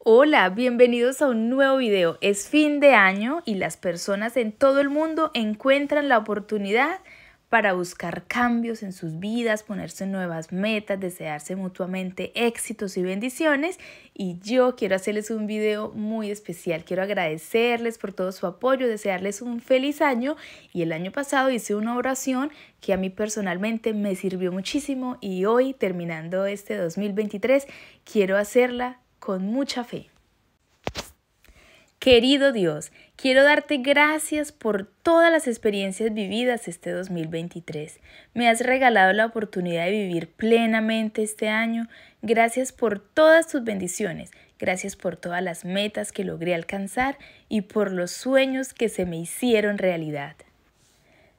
Hola, bienvenidos a un nuevo video. Es fin de año y las personas en todo el mundo encuentran la oportunidad para buscar cambios en sus vidas, ponerse nuevas metas, desearse mutuamente éxitos y bendiciones. Y yo quiero hacerles un video muy especial. Quiero agradecerles por todo su apoyo, desearles un feliz año. Y el año pasado hice una oración que a mí personalmente me sirvió muchísimo y hoy, terminando este 2023, quiero hacerla con mucha fe. Querido Dios, quiero darte gracias por todas las experiencias vividas este 2023. Me has regalado la oportunidad de vivir plenamente este año. Gracias por todas tus bendiciones. Gracias por todas las metas que logré alcanzar y por los sueños que se me hicieron realidad.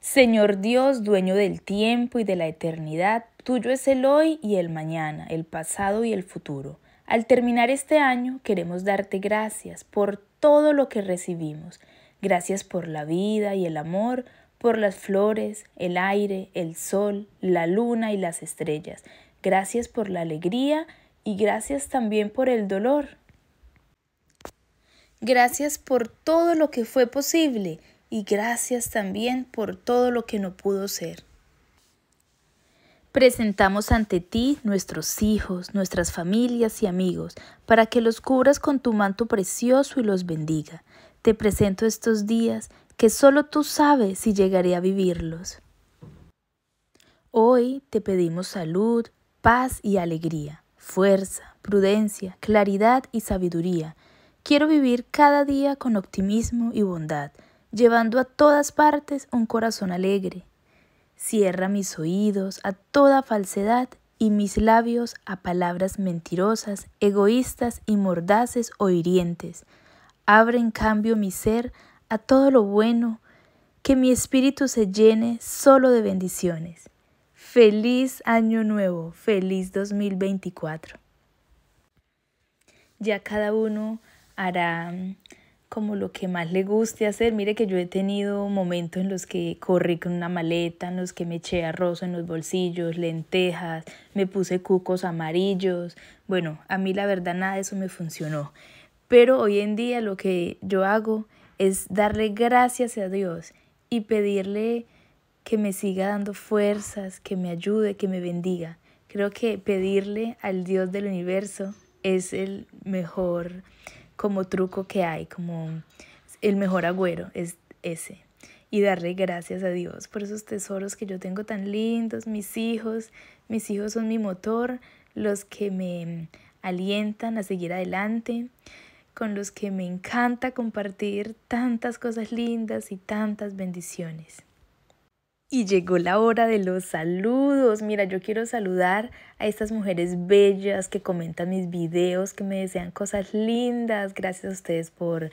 Señor Dios, dueño del tiempo y de la eternidad, tuyo es el hoy y el mañana, el pasado y el futuro. Al terminar este año queremos darte gracias por todo lo que recibimos. Gracias por la vida y el amor, por las flores, el aire, el sol, la luna y las estrellas. Gracias por la alegría y gracias también por el dolor. Gracias por todo lo que fue posible y gracias también por todo lo que no pudo ser. Presentamos ante ti nuestros hijos, nuestras familias y amigos, para que los cubras con tu manto precioso y los bendiga. Te presento estos días, que solo tú sabes si llegaré a vivirlos. Hoy te pedimos salud, paz y alegría, fuerza, prudencia, claridad y sabiduría. Quiero vivir cada día con optimismo y bondad, llevando a todas partes un corazón alegre, Cierra mis oídos a toda falsedad y mis labios a palabras mentirosas, egoístas y mordaces o hirientes. Abre en cambio mi ser a todo lo bueno, que mi espíritu se llene solo de bendiciones. Feliz año nuevo, feliz 2024. Ya cada uno hará mm, como lo que más le guste hacer. Mire que yo he tenido momentos en los que corrí con una maleta, en los que me eché arroz en los bolsillos, lentejas, me puse cucos amarillos. Bueno, a mí la verdad nada de eso me funcionó. Pero hoy en día lo que yo hago es darle gracias a Dios y pedirle que me siga dando fuerzas, que me ayude, que me bendiga. Creo que pedirle al Dios del universo es el mejor como truco que hay, como el mejor agüero es ese. Y darle gracias a Dios por esos tesoros que yo tengo tan lindos, mis hijos. Mis hijos son mi motor, los que me alientan a seguir adelante, con los que me encanta compartir tantas cosas lindas y tantas bendiciones. Y llegó la hora de los saludos. Mira, yo quiero saludar a estas mujeres bellas que comentan mis videos, que me desean cosas lindas. Gracias a ustedes por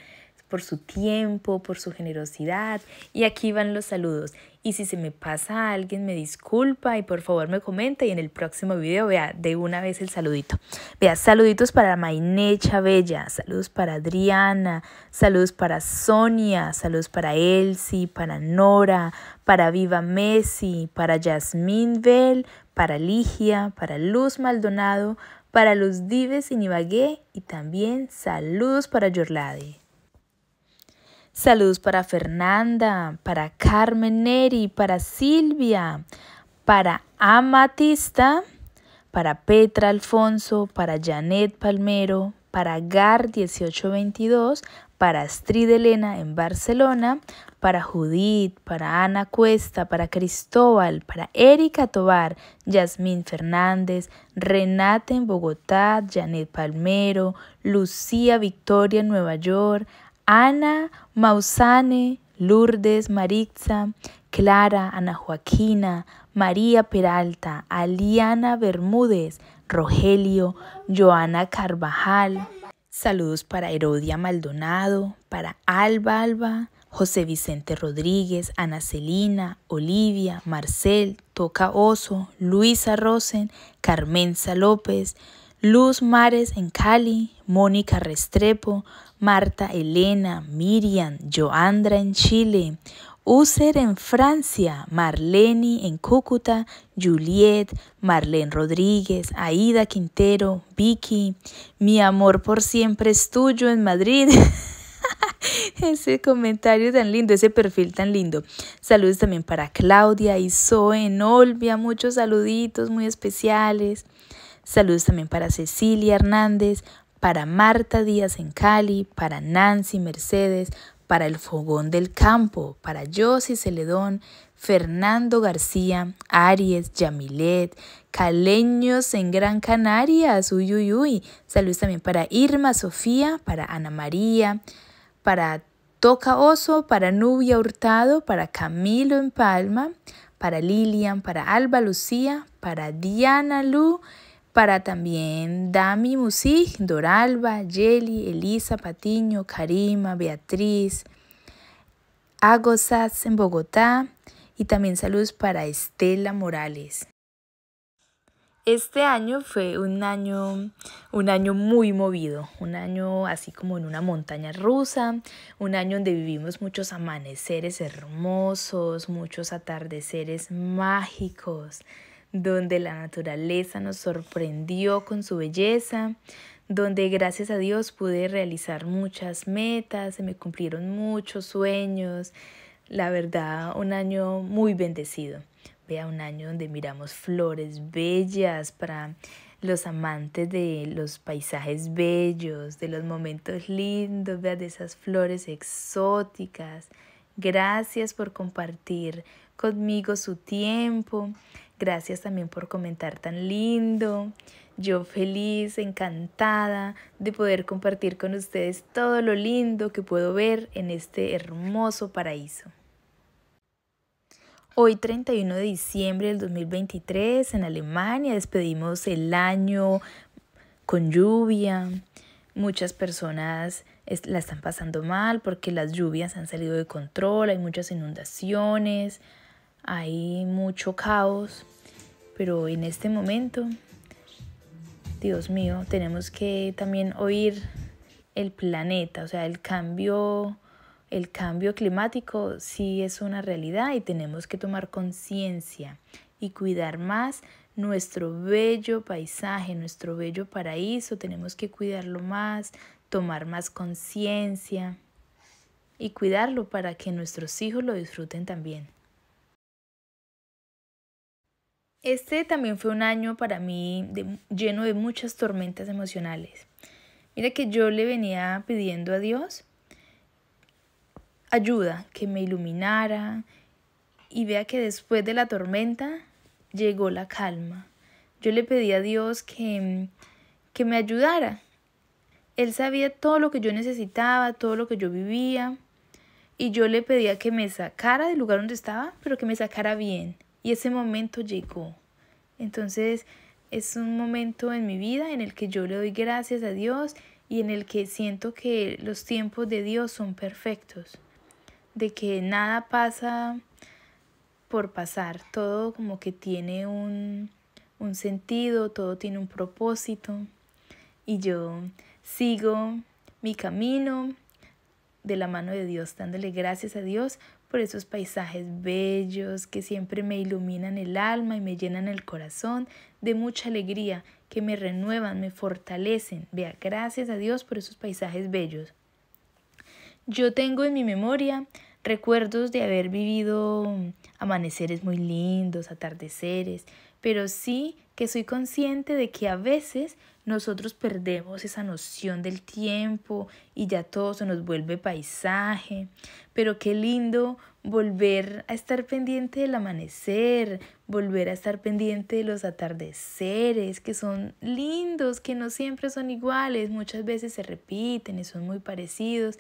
por su tiempo, por su generosidad. Y aquí van los saludos. Y si se me pasa a alguien, me disculpa y por favor me comenta. Y en el próximo video, vea, de una vez el saludito. Vea, saluditos para Mainecha Bella, saludos para Adriana, saludos para Sonia, saludos para Elsie, para Nora, para Viva Messi, para Yasmín Bell, para Ligia, para Luz Maldonado, para Luz Dives y Nibagué y también saludos para Yorlade. Saludos para Fernanda, para Carmen Neri, para Silvia, para Amatista, para Petra Alfonso, para Janet Palmero, para GAR 1822, para Astrid Elena en Barcelona, para Judith, para Ana Cuesta, para Cristóbal, para Erika Tobar, Yasmín Fernández, Renate en Bogotá, Janet Palmero, Lucía Victoria en Nueva York, Ana, Mausane, Lourdes, Maritza, Clara, Ana Joaquina, María Peralta, Aliana Bermúdez, Rogelio, Joana Carvajal. Saludos para Herodia Maldonado, para Alba Alba, José Vicente Rodríguez, Ana Celina, Olivia, Marcel, Toca Oso, Luisa Rosen, Carmenza López, Luz Mares en Cali, Mónica Restrepo, Marta Elena, Miriam, Joandra en Chile, User en Francia, Marleni en Cúcuta, Juliet, Marlene Rodríguez, Aida Quintero, Vicky, Mi amor por siempre es tuyo en Madrid. ese comentario tan lindo, ese perfil tan lindo. Saludos también para Claudia y Zoe en Olvia, muchos saluditos muy especiales. Saludos también para Cecilia Hernández, para Marta Díaz en Cali, para Nancy Mercedes, para El Fogón del Campo, para josé Celedón, Fernando García, Aries, Yamilet, Caleños en Gran Canaria, uy, Uy. Saludos también para Irma Sofía, para Ana María, para Toca Oso, para Nubia Hurtado, para Camilo en Palma, para Lilian, para Alba Lucía, para Diana Lu, para también Dami Musig, Doralba, Jelly, Elisa Patiño, Karima, Beatriz, Agosaz en Bogotá y también saludos para Estela Morales. Este año fue un año, un año muy movido, un año así como en una montaña rusa, un año donde vivimos muchos amaneceres hermosos, muchos atardeceres mágicos, donde la naturaleza nos sorprendió con su belleza, donde gracias a Dios pude realizar muchas metas, se me cumplieron muchos sueños. La verdad, un año muy bendecido. Vea, un año donde miramos flores bellas para los amantes de los paisajes bellos, de los momentos lindos, vea, de esas flores exóticas. Gracias por compartir conmigo su tiempo. Gracias también por comentar tan lindo. Yo feliz, encantada de poder compartir con ustedes todo lo lindo que puedo ver en este hermoso paraíso. Hoy 31 de diciembre del 2023 en Alemania despedimos el año con lluvia. Muchas personas la están pasando mal porque las lluvias han salido de control, hay muchas inundaciones, hay mucho caos, pero en este momento, Dios mío, tenemos que también oír el planeta, o sea, el cambio, el cambio climático sí es una realidad y tenemos que tomar conciencia y cuidar más nuestro bello paisaje, nuestro bello paraíso, tenemos que cuidarlo más, tomar más conciencia y cuidarlo para que nuestros hijos lo disfruten también. Este también fue un año para mí lleno de muchas tormentas emocionales. Mira que yo le venía pidiendo a Dios ayuda, que me iluminara y vea que después de la tormenta llegó la calma. Yo le pedí a Dios que, que me ayudara. Él sabía todo lo que yo necesitaba, todo lo que yo vivía. Y yo le pedía que me sacara del lugar donde estaba, pero que me sacara bien, y ese momento llegó. Entonces es un momento en mi vida en el que yo le doy gracias a Dios y en el que siento que los tiempos de Dios son perfectos, de que nada pasa por pasar, todo como que tiene un, un sentido, todo tiene un propósito y yo sigo mi camino de la mano de Dios, dándole gracias a Dios por esos paisajes bellos que siempre me iluminan el alma y me llenan el corazón de mucha alegría, que me renuevan, me fortalecen. Vea, gracias a Dios por esos paisajes bellos. Yo tengo en mi memoria recuerdos de haber vivido amaneceres muy lindos, atardeceres, pero sí que soy consciente de que a veces nosotros perdemos esa noción del tiempo y ya todo se nos vuelve paisaje. Pero qué lindo volver a estar pendiente del amanecer, volver a estar pendiente de los atardeceres, que son lindos, que no siempre son iguales, muchas veces se repiten y son muy parecidos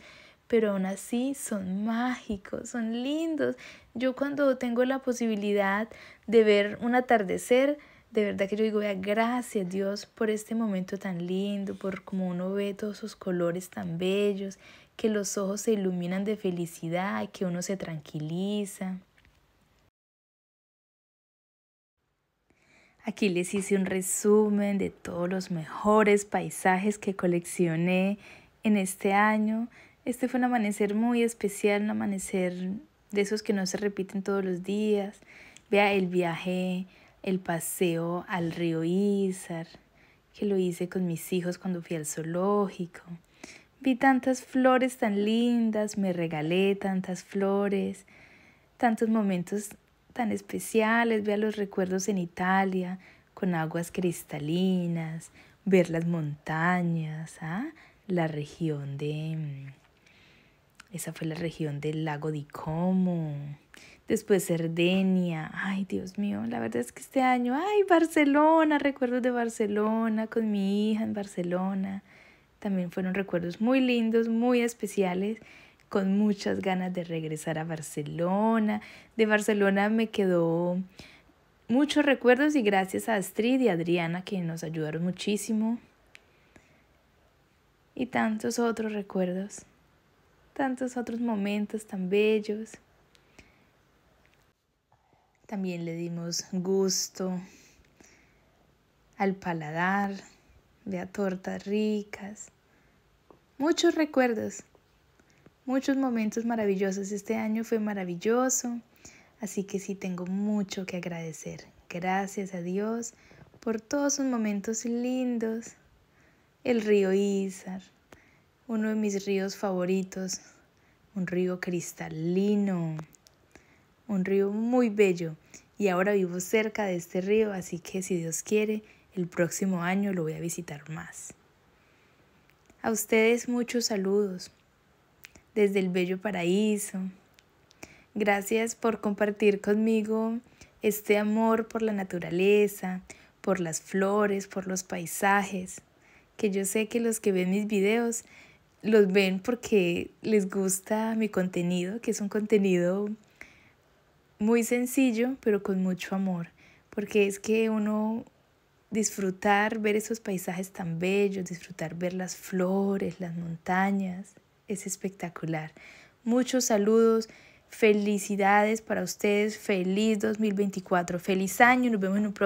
pero aún así son mágicos, son lindos. Yo cuando tengo la posibilidad de ver un atardecer, de verdad que yo digo, vea, gracias Dios por este momento tan lindo, por como uno ve todos esos colores tan bellos, que los ojos se iluminan de felicidad, que uno se tranquiliza. Aquí les hice un resumen de todos los mejores paisajes que coleccioné en este año. Este fue un amanecer muy especial, un amanecer de esos que no se repiten todos los días. Vea el viaje el paseo al río Isar, que lo hice con mis hijos cuando fui al zoológico. Vi tantas flores tan lindas, me regalé tantas flores, tantos momentos tan especiales, a los recuerdos en Italia con aguas cristalinas, ver las montañas, ¿ah? la región de mm, esa fue la región del lago de Como. Después Cerdenia, Ay, Dios mío, la verdad es que este año, ay, Barcelona, recuerdos de Barcelona con mi hija en Barcelona. También fueron recuerdos muy lindos, muy especiales, con muchas ganas de regresar a Barcelona. De Barcelona me quedó muchos recuerdos y gracias a Astrid y Adriana que nos ayudaron muchísimo. Y tantos otros recuerdos tantos otros momentos tan bellos. También le dimos gusto al paladar, a tortas ricas, muchos recuerdos, muchos momentos maravillosos. Este año fue maravilloso, así que sí tengo mucho que agradecer. Gracias a Dios por todos sus momentos lindos, el río Isar uno de mis ríos favoritos, un río cristalino, un río muy bello. Y ahora vivo cerca de este río, así que si Dios quiere, el próximo año lo voy a visitar más. A ustedes muchos saludos desde el bello paraíso. Gracias por compartir conmigo este amor por la naturaleza, por las flores, por los paisajes, que yo sé que los que ven mis videos los ven porque les gusta mi contenido, que es un contenido muy sencillo, pero con mucho amor, porque es que uno disfrutar ver esos paisajes tan bellos, disfrutar ver las flores, las montañas, es espectacular. Muchos saludos, felicidades para ustedes, feliz 2024, feliz año, nos vemos en un próximo